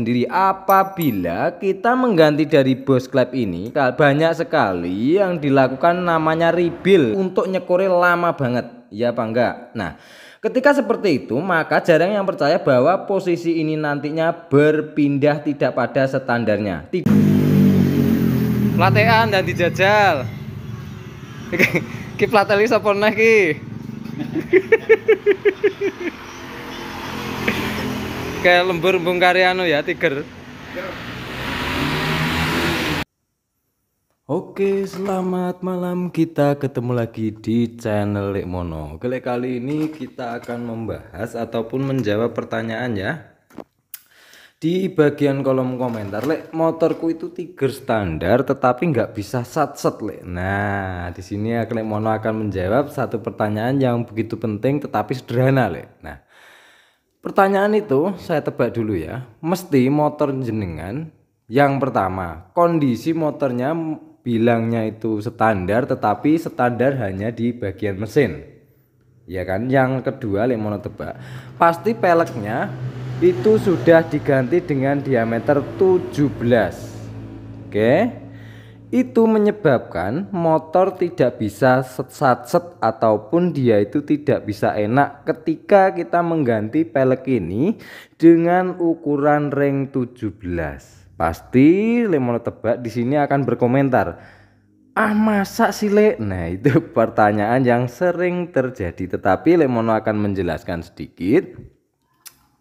sendiri apabila kita mengganti dari bos club ini banyak sekali yang dilakukan namanya rebuild untuk nyekore lama banget ya apa enggak nah Ketika seperti itu, maka jarang yang percaya bahwa posisi ini nantinya berpindah tidak pada standarnya. latihan dan dijajal. Ki plateli sapa kayak lembur Bung Karyano ya Tiger Oke, selamat malam. Kita ketemu lagi di channel Lekmono. Kali kali ini kita akan membahas ataupun menjawab pertanyaan ya. Di bagian kolom komentar, Lek, motorku itu Tiger standar tetapi nggak bisa sat-set, Lek. Nah, di sini ya Lekmono akan menjawab satu pertanyaan yang begitu penting tetapi sederhana, Lek. Nah, Pertanyaan itu saya tebak dulu ya. Mesti motor jenengan yang pertama, kondisi motornya bilangnya itu standar tetapi standar hanya di bagian mesin. Ya kan? Yang kedua lek mau tebak, pasti peleknya itu sudah diganti dengan diameter 17. Oke itu menyebabkan motor tidak bisa set-set ataupun dia itu tidak bisa enak ketika kita mengganti pelek ini dengan ukuran ring 17 pasti lemono tebak di sini akan berkomentar ah masa sih le nah itu pertanyaan yang sering terjadi tetapi lemono akan menjelaskan sedikit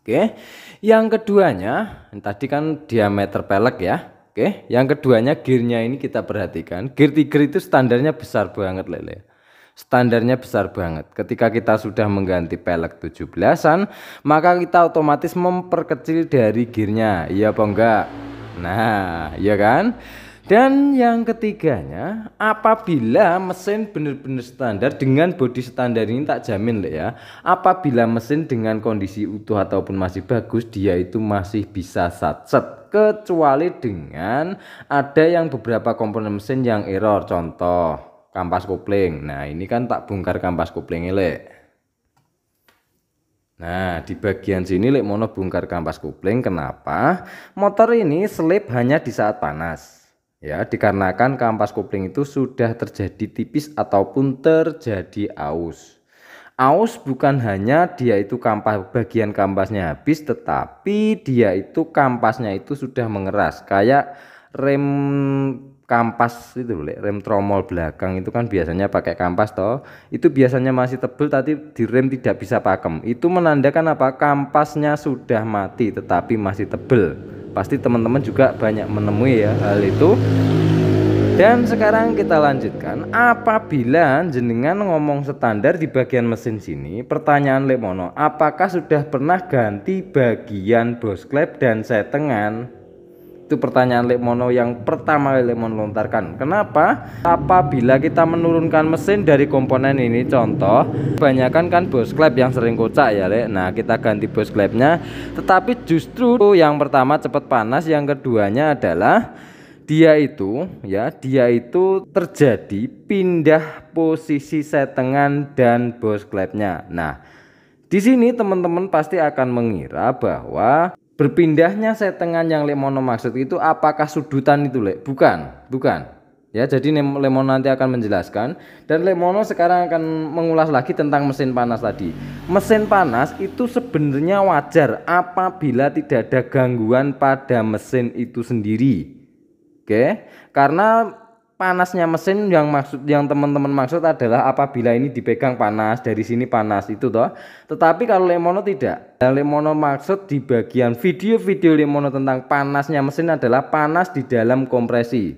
oke yang keduanya tadi kan diameter pelek ya Oke, yang keduanya gearnya ini kita perhatikan. Gear Tiger itu standarnya besar banget Lele. Standarnya besar banget. Ketika kita sudah mengganti pelek 17-an, maka kita otomatis memperkecil dari gearnya. Iya apa enggak? Nah, iya kan? Dan yang ketiganya, apabila mesin benar-benar standar dengan bodi standar ini tak jamin lah ya. Apabila mesin dengan kondisi utuh ataupun masih bagus, dia itu masih bisa satset kecuali dengan ada yang beberapa komponen mesin yang error. Contoh, kampas kopling. Nah, ini kan tak bongkar kampas kopling ini. Nah, di bagian sini lek mono bongkar kampas kopling. Kenapa? Motor ini selip hanya di saat panas. Ya, dikarenakan kampas kopling itu sudah terjadi tipis ataupun terjadi aus. Aus bukan hanya dia itu kampas bagian kampasnya habis, tetapi dia itu kampasnya itu sudah mengeras, kayak rem kampas itu loh, rem tromol belakang itu kan biasanya pakai kampas toh. Itu biasanya masih tebel tapi di rem tidak bisa pakem. Itu menandakan apa? Kampasnya sudah mati tetapi masih tebel pasti teman-teman juga banyak menemui ya hal itu dan sekarang kita lanjutkan apabila jenengan ngomong standar di bagian mesin sini pertanyaan Lemono apakah sudah pernah ganti bagian bos klep dan setengan itu pertanyaan Lemono yang pertama Lemon lontarkan. Kenapa? Apabila kita menurunkan mesin dari komponen ini, contoh, kebanyakan kan bos klep yang sering kocak ya, Lek. Nah, kita ganti bos klepnya. Tetapi justru yang pertama cepat panas, yang keduanya adalah dia itu ya dia itu terjadi pindah posisi setengan dan bos klepnya. Nah, di sini teman-teman pasti akan mengira bahwa berpindahnya setengan yang lemono maksud itu apakah sudutan itu lek bukan bukan ya jadi lemono nanti akan menjelaskan dan lemono sekarang akan mengulas lagi tentang mesin panas tadi mesin panas itu sebenarnya wajar apabila tidak ada gangguan pada mesin itu sendiri oke karena panasnya mesin yang maksud yang teman-teman maksud adalah apabila ini dipegang panas dari sini panas itu toh tetapi kalau Lemono tidak dan nah, Lemono maksud di bagian video-video Lemono tentang panasnya mesin adalah panas di dalam kompresi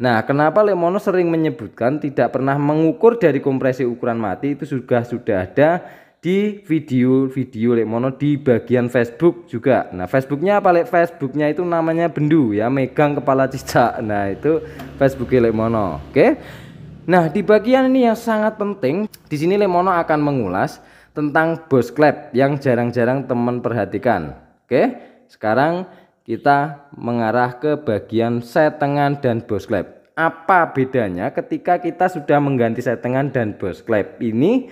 nah kenapa Lemono sering menyebutkan tidak pernah mengukur dari kompresi ukuran mati itu sudah sudah ada di video-video lek mono di bagian Facebook juga. Nah, Facebooknya apa lek Facebooknya itu namanya Bendu ya, megang kepala cicak. Nah, itu Facebook lek mono. Oke. Nah, di bagian ini yang sangat penting, di sini lek mono akan mengulas tentang bos klep yang jarang-jarang teman perhatikan. Oke. Sekarang kita mengarah ke bagian setengan dan bos klep. Apa bedanya ketika kita sudah mengganti setengan dan bos klep Ini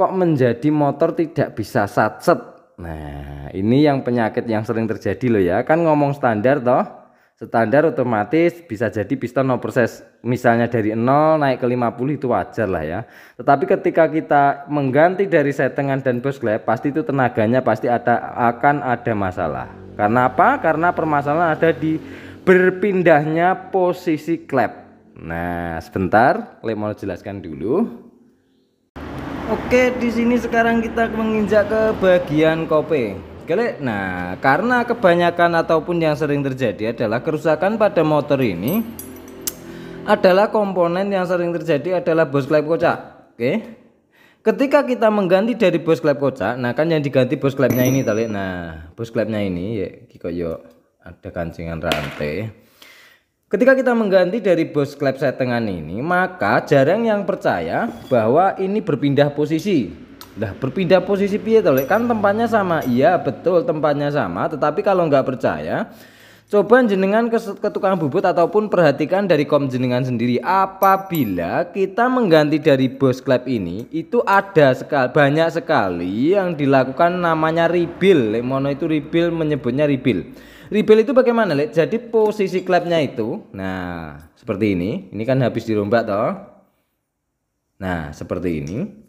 kok menjadi motor tidak bisa satset. Nah, ini yang penyakit yang sering terjadi loh ya. Kan ngomong standar toh. Standar otomatis bisa jadi piston no proses misalnya dari 0 naik ke 50 itu wajar lah ya. Tetapi ketika kita mengganti dari settingan dan bus klep pasti itu tenaganya pasti ada akan ada masalah. Karena apa? Karena permasalahan ada di berpindahnya posisi klep. Nah, sebentar, Lek mau jelaskan dulu. Oke, di sini sekarang kita menginjak ke bagian kopi. Nah, karena kebanyakan ataupun yang sering terjadi adalah kerusakan pada motor ini adalah komponen yang sering terjadi adalah bos klep kocak. Oke. Ketika kita mengganti dari bos klep kocak, nah kan yang diganti bos klepnya ini tali, Nah, bos klepnya ini ya kiko yo ada kancingan rantai. Ketika kita mengganti dari bos klep settingan ini, maka jarang yang percaya bahwa ini berpindah posisi. Nah, berpindah posisi piye to, Kan tempatnya sama. Iya, betul tempatnya sama, tetapi kalau nggak percaya, Coba jenengan ke, ke tukang bubut ataupun perhatikan dari kom jenengan sendiri. Apabila kita mengganti dari bos klep ini, itu ada sekali banyak sekali yang dilakukan namanya rebuild. Lemono itu rebuild menyebutnya rebuild. Rebuild itu bagaimana, Lek? Jadi posisi klepnya itu, nah, seperti ini. Ini kan habis dirombak toh. Nah, seperti ini.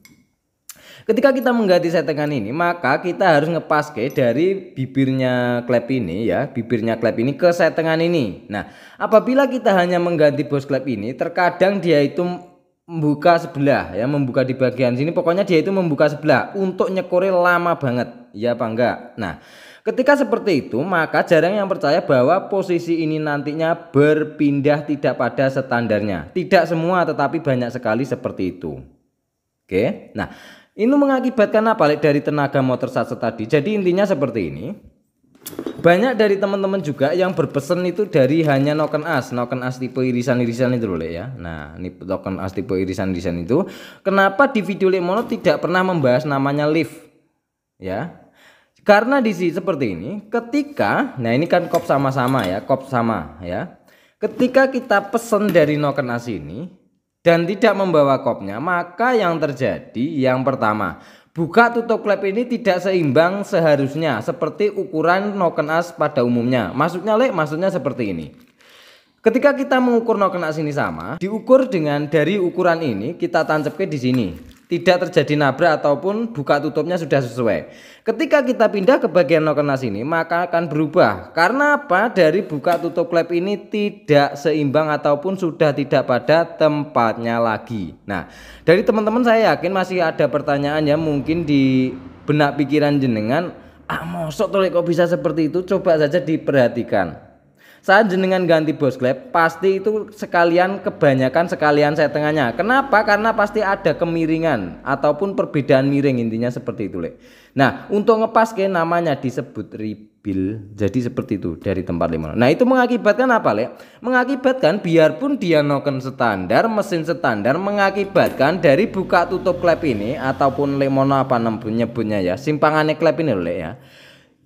Ketika kita mengganti settingan ini, maka kita harus ngepaske dari bibirnya klep ini ya, bibirnya klep ini ke settingan ini. Nah, apabila kita hanya mengganti bos klep ini, terkadang dia itu membuka sebelah ya membuka di bagian sini pokoknya dia itu membuka sebelah untuk nyekore lama banget ya apa enggak nah ketika seperti itu maka jarang yang percaya bahwa posisi ini nantinya berpindah tidak pada standarnya tidak semua tetapi banyak sekali seperti itu oke nah ini mengakibatkan apa dari tenaga motor satu tadi? Jadi intinya seperti ini. Banyak dari teman-teman juga yang berpesan itu dari hanya noken as, noken as tipe irisan-irisan itu loh ya. Nah, ini noken as tipe irisan-irisan itu. Kenapa di video Mono tidak pernah membahas namanya lift? Ya. Karena di sini seperti ini, ketika nah ini kan kop sama-sama ya, kop sama ya. Ketika kita pesen dari noken as ini, dan tidak membawa kopnya, maka yang terjadi yang pertama, buka tutup klep ini tidak seimbang seharusnya seperti ukuran noken as pada umumnya. Maksudnya lek, maksudnya seperti ini. Ketika kita mengukur noken as ini sama, diukur dengan dari ukuran ini kita tancapkan di sini tidak terjadi nabrak ataupun buka tutupnya sudah sesuai. Ketika kita pindah ke bagian nokenas ini maka akan berubah. Karena apa? Dari buka tutup klep ini tidak seimbang ataupun sudah tidak pada tempatnya lagi. Nah, dari teman-teman saya yakin masih ada pertanyaan yang mungkin di benak pikiran jenengan, ah mosok tuh kok bisa seperti itu? Coba saja diperhatikan. Saat jenengan ganti bos klep, pasti itu sekalian kebanyakan sekalian setengahnya. Kenapa? Karena pasti ada kemiringan ataupun perbedaan miring intinya seperti itu, lek. Nah, untuk ngepas ke namanya disebut rebuild. Jadi seperti itu dari tempat lima. Nah, itu mengakibatkan apa, lek? Mengakibatkan biarpun dia noken standar, mesin standar mengakibatkan dari buka tutup klep ini ataupun lemono apa nyebutnya ya, simpangannya klep ini, lek ya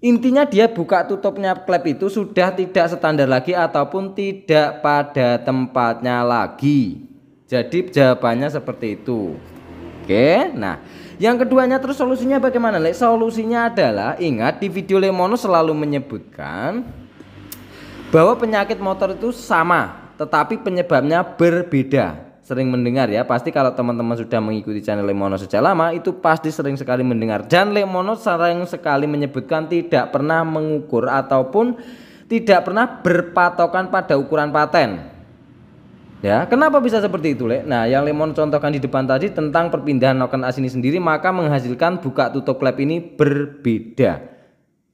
Intinya dia buka tutupnya klep itu sudah tidak standar lagi ataupun tidak pada tempatnya lagi. Jadi jawabannya seperti itu. Oke, nah yang keduanya terus solusinya bagaimana? Lek? Solusinya adalah ingat di video Lemono selalu menyebutkan bahwa penyakit motor itu sama tetapi penyebabnya berbeda sering mendengar ya. Pasti kalau teman-teman sudah mengikuti channel Lemono sejak lama itu pasti sering sekali mendengar. Dan Lemono sering sekali menyebutkan tidak pernah mengukur ataupun tidak pernah berpatokan pada ukuran paten. Ya, kenapa bisa seperti itu, Le? Nah, yang Lemono contohkan di depan tadi tentang perpindahan noken as ini sendiri maka menghasilkan buka tutup klep ini berbeda.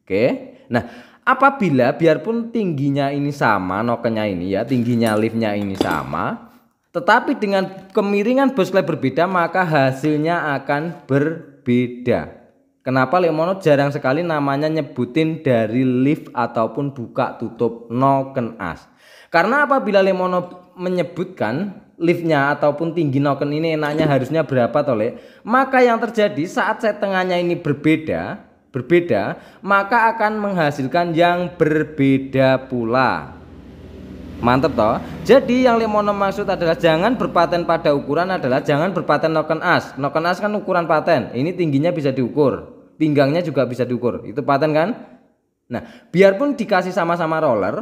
Oke. Nah, apabila biarpun tingginya ini sama, nokenya ini ya, tingginya liftnya ini sama, tetapi dengan kemiringan busle berbeda maka hasilnya akan berbeda. Kenapa Lemono jarang sekali namanya nyebutin dari lift ataupun buka tutup no ken as. Karena apabila Lemono menyebutkan liftnya ataupun tinggi noken ini enaknya harusnya berapa tole maka yang terjadi saat setengahnya ini berbeda berbeda maka akan menghasilkan yang berbeda pula Mantap toh? Jadi yang Limono maksud adalah jangan berpaten pada ukuran adalah jangan berpaten noken as. Noken as kan ukuran paten. Ini tingginya bisa diukur, pinggangnya juga bisa diukur. Itu paten kan? Nah, biarpun dikasih sama-sama roller,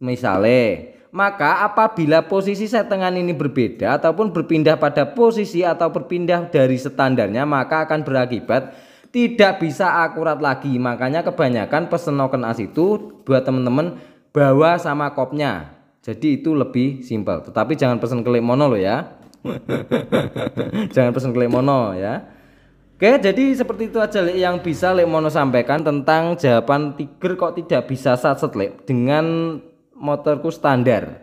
misalnya, maka apabila posisi setengan ini berbeda ataupun berpindah pada posisi atau berpindah dari standarnya, maka akan berakibat tidak bisa akurat lagi. Makanya kebanyakan pesen noken as itu buat teman-teman bawa sama kopnya jadi itu lebih simpel. Tetapi jangan pesan kelik mono lo ya. jangan pesan kelik mono ya. Oke, jadi seperti itu aja yang bisa Lek Mono sampaikan tentang jawaban Tiger kok tidak bisa set Lek dengan motorku standar.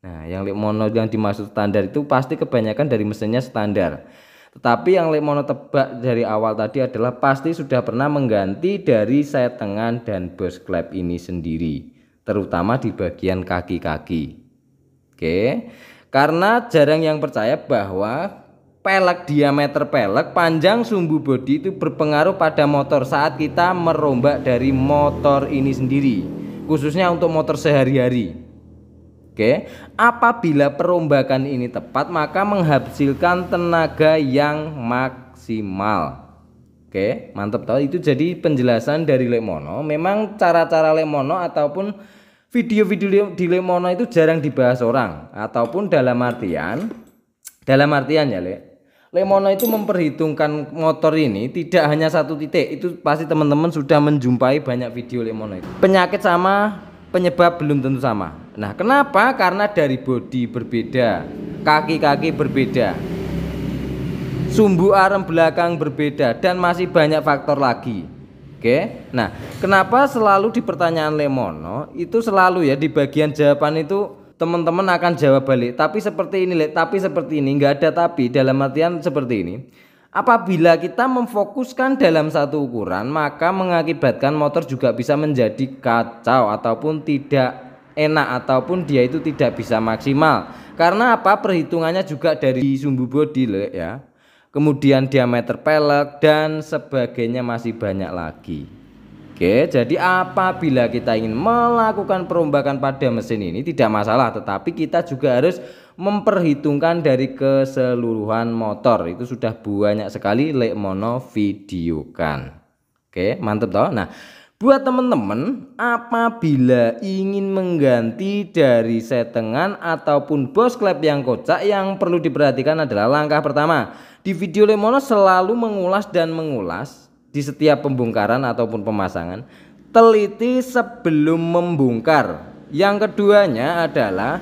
Nah, yang Lek Mono yang dimaksud standar itu pasti kebanyakan dari mesinnya standar. Tetapi yang Lek Mono tebak dari awal tadi adalah pasti sudah pernah mengganti dari saya setengan dan bos klep ini sendiri terutama di bagian kaki-kaki. Oke. Karena jarang yang percaya bahwa pelek diameter pelek panjang sumbu bodi itu berpengaruh pada motor saat kita merombak dari motor ini sendiri khususnya untuk motor sehari-hari Oke apabila perombakan ini tepat maka menghasilkan tenaga yang maksimal Oke, mantap tahu itu jadi penjelasan dari Lemono. Memang cara-cara Lemono ataupun video-video di Lemono itu jarang dibahas orang ataupun dalam artian dalam artian ya, Le. Lemono itu memperhitungkan motor ini tidak hanya satu titik. Itu pasti teman-teman sudah menjumpai banyak video Lemono itu. Penyakit sama, penyebab belum tentu sama. Nah, kenapa? Karena dari bodi berbeda, kaki-kaki berbeda sumbu arem belakang berbeda dan masih banyak faktor lagi. Oke. Nah, kenapa selalu di pertanyaan Lemono itu selalu ya di bagian jawaban itu teman-teman akan jawab balik tapi seperti ini, tapi seperti ini, nggak ada tapi dalam artian seperti ini. Apabila kita memfokuskan dalam satu ukuran, maka mengakibatkan motor juga bisa menjadi kacau ataupun tidak enak ataupun dia itu tidak bisa maksimal. Karena apa? Perhitungannya juga dari sumbu bodi le, ya kemudian diameter pelek dan sebagainya masih banyak lagi. Oke, jadi apabila kita ingin melakukan perombakan pada mesin ini tidak masalah, tetapi kita juga harus memperhitungkan dari keseluruhan motor. Itu sudah banyak sekali Lekmono videokan. Oke, mantep toh? Nah, Buat teman-teman, apabila ingin mengganti dari setengan ataupun bos klep yang kocak yang perlu diperhatikan adalah langkah pertama. Di video Lemono selalu mengulas dan mengulas di setiap pembongkaran ataupun pemasangan. Teliti sebelum membongkar. Yang keduanya adalah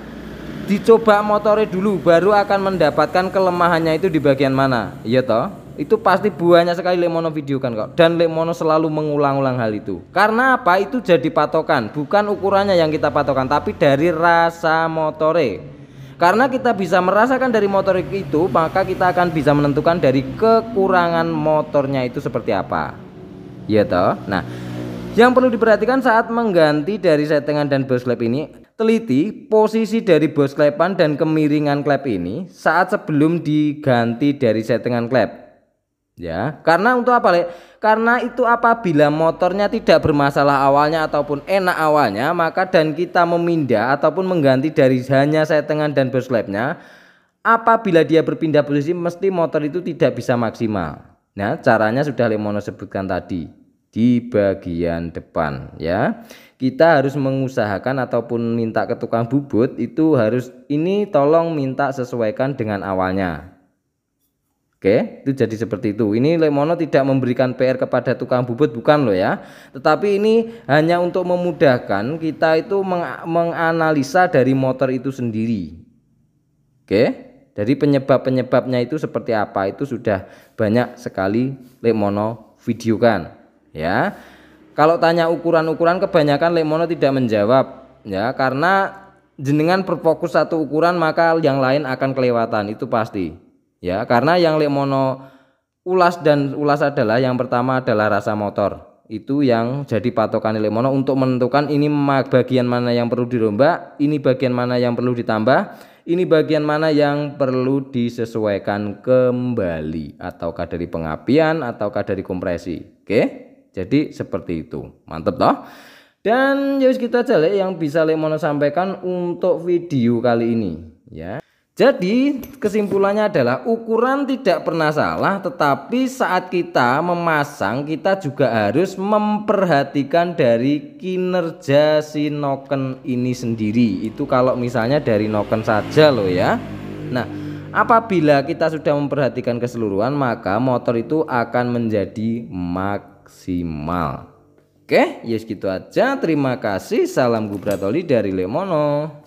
dicoba motornya dulu baru akan mendapatkan kelemahannya itu di bagian mana. Iya toh? itu pasti banyak sekali Lemono kan kok dan Lemono selalu mengulang-ulang hal itu karena apa itu jadi patokan bukan ukurannya yang kita patokan tapi dari rasa motore karena kita bisa merasakan dari motorik itu maka kita akan bisa menentukan dari kekurangan motornya itu seperti apa ya toh nah yang perlu diperhatikan saat mengganti dari settingan dan clap ini teliti posisi dari bos klepan dan kemiringan klep ini saat sebelum diganti dari settingan klep ya karena untuk apa lek karena itu apabila motornya tidak bermasalah awalnya ataupun enak awalnya maka dan kita memindah ataupun mengganti dari hanya settingan dan berslapnya apabila dia berpindah posisi mesti motor itu tidak bisa maksimal nah caranya sudah Lemono sebutkan tadi di bagian depan ya kita harus mengusahakan ataupun minta ke tukang bubut itu harus ini tolong minta sesuaikan dengan awalnya Oke, itu jadi seperti itu. Ini Lemono tidak memberikan PR kepada tukang bubut bukan loh ya. Tetapi ini hanya untuk memudahkan kita itu meng menganalisa dari motor itu sendiri. Oke, dari penyebab-penyebabnya itu seperti apa itu sudah banyak sekali Lemono videokan ya. Kalau tanya ukuran-ukuran kebanyakan Lemono tidak menjawab ya karena jenengan berfokus satu ukuran maka yang lain akan kelewatan itu pasti ya karena yang lemono ulas dan ulas adalah yang pertama adalah rasa motor itu yang jadi patokan lemono untuk menentukan ini bagian mana yang perlu dirombak ini bagian mana yang perlu ditambah ini bagian mana yang perlu disesuaikan kembali ataukah dari pengapian ataukah dari kompresi oke jadi seperti itu mantep toh dan ya kita jale yang bisa lemono sampaikan untuk video kali ini ya jadi kesimpulannya adalah ukuran tidak pernah salah tetapi saat kita memasang kita juga harus memperhatikan dari kinerja si noken ini sendiri Itu kalau misalnya dari noken saja loh ya Nah apabila kita sudah memperhatikan keseluruhan maka motor itu akan menjadi maksimal Oke, yes ya gitu aja. Terima kasih. Salam Gubratoli dari Lemono.